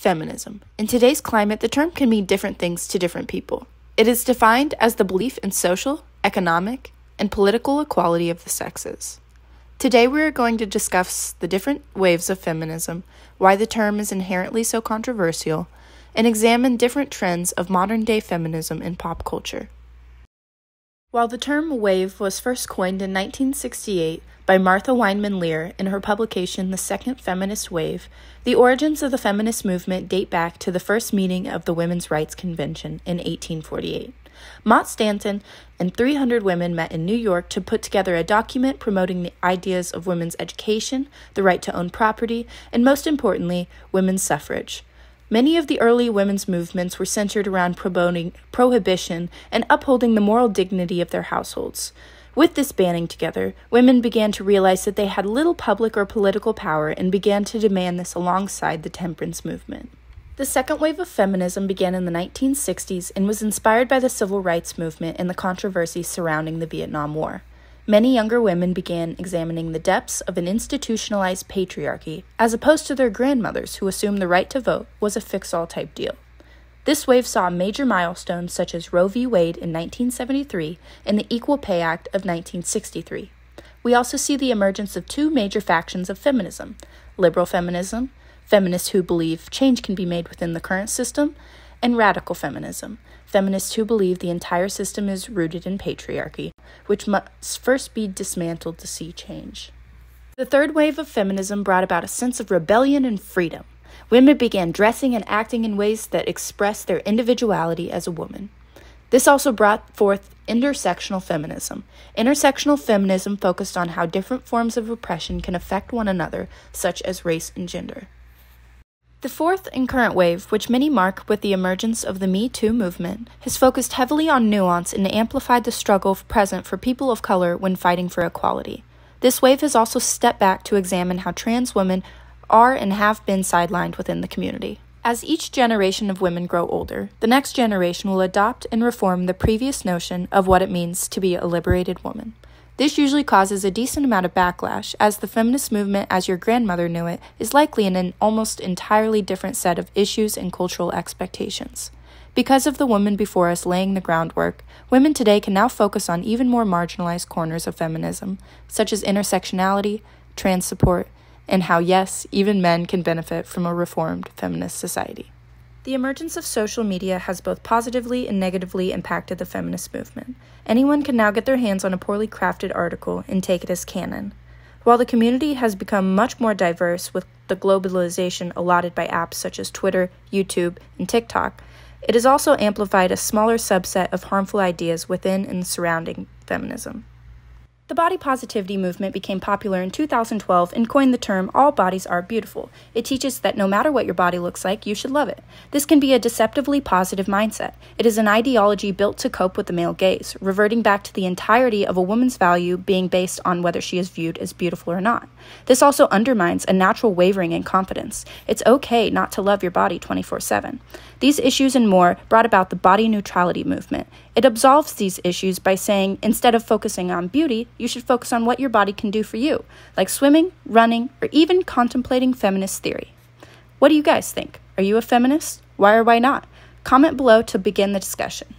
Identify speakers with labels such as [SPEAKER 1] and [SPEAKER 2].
[SPEAKER 1] Feminism. In today's climate, the term can mean different things to different people. It is defined as the belief in social, economic, and political equality of the sexes. Today, we are going to discuss the different waves of feminism, why the term is inherently so controversial, and examine different trends of modern day feminism in pop culture. While the term wave was first coined in 1968, by Martha Weinman Lear in her publication The Second Feminist Wave, the origins of the feminist movement date back to the first meeting of the Women's Rights Convention in 1848. Mott Stanton and 300 women met in New York to put together a document promoting the ideas of women's education, the right to own property, and most importantly, women's suffrage. Many of the early women's movements were centered around promoting prohibition and upholding the moral dignity of their households. With this banning together, women began to realize that they had little public or political power and began to demand this alongside the temperance movement. The second wave of feminism began in the 1960s and was inspired by the civil rights movement and the controversy surrounding the Vietnam War. Many younger women began examining the depths of an institutionalized patriarchy, as opposed to their grandmothers who assumed the right to vote was a fix all type deal. This wave saw major milestones such as Roe v. Wade in 1973 and the Equal Pay Act of 1963. We also see the emergence of two major factions of feminism liberal feminism, feminists who believe change can be made within the current system, and radical feminism, feminists who believe the entire system is rooted in patriarchy, which must first be dismantled to see change. The third wave of feminism brought about a sense of rebellion and freedom. Women began dressing and acting in ways that expressed their individuality as a woman. This also brought forth intersectional feminism. Intersectional feminism focused on how different forms of oppression can affect one another, such as race and gender. The fourth and current wave, which many mark with the emergence of the Me Too movement, has focused heavily on nuance and amplified the struggle present for people of color when fighting for equality. This wave has also stepped back to examine how trans women are and have been sidelined within the community. As each generation of women grow older, the next generation will adopt and reform the previous notion of what it means to be a liberated woman. This usually causes a decent amount of backlash, as the feminist movement as your grandmother knew it is likely in an almost entirely different set of issues and cultural expectations. Because of the women before us laying the groundwork, women today can now focus on even more marginalized corners of feminism, such as intersectionality, trans support, and how, yes, even men can benefit from a reformed feminist society. The emergence of social media has both positively and negatively impacted the feminist movement. Anyone can now get their hands on a poorly crafted article and take it as canon. While the community has become much more diverse with the globalization allotted by apps such as Twitter, YouTube, and TikTok, it has also amplified a smaller subset of harmful ideas within and surrounding feminism. The body positivity movement became popular in 2012 and coined the term all bodies are beautiful. It teaches that no matter what your body looks like, you should love it. This can be a deceptively positive mindset. It is an ideology built to cope with the male gaze, reverting back to the entirety of a woman's value being based on whether she is viewed as beautiful or not. This also undermines a natural wavering in confidence. It's okay not to love your body 24 7. These issues and more brought about the body neutrality movement. It absolves these issues by saying instead of focusing on beauty, you should focus on what your body can do for you, like swimming, running, or even contemplating feminist theory. What do you guys think? Are you a feminist? Why or why not? Comment below to begin the discussion.